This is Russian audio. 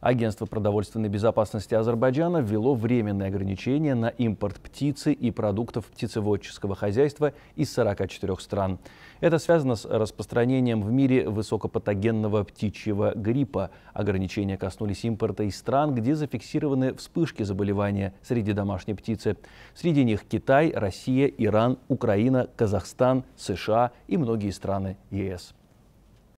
Агентство продовольственной безопасности Азербайджана ввело временные ограничения на импорт птицы и продуктов птицеводческого хозяйства из 44 стран. Это связано с распространением в мире высокопатогенного птичьего гриппа. Ограничения коснулись импорта из стран, где зафиксированы вспышки заболевания среди домашней птицы. Среди них Китай, Россия, Иран, Украина, Казахстан, США и многие страны ЕС.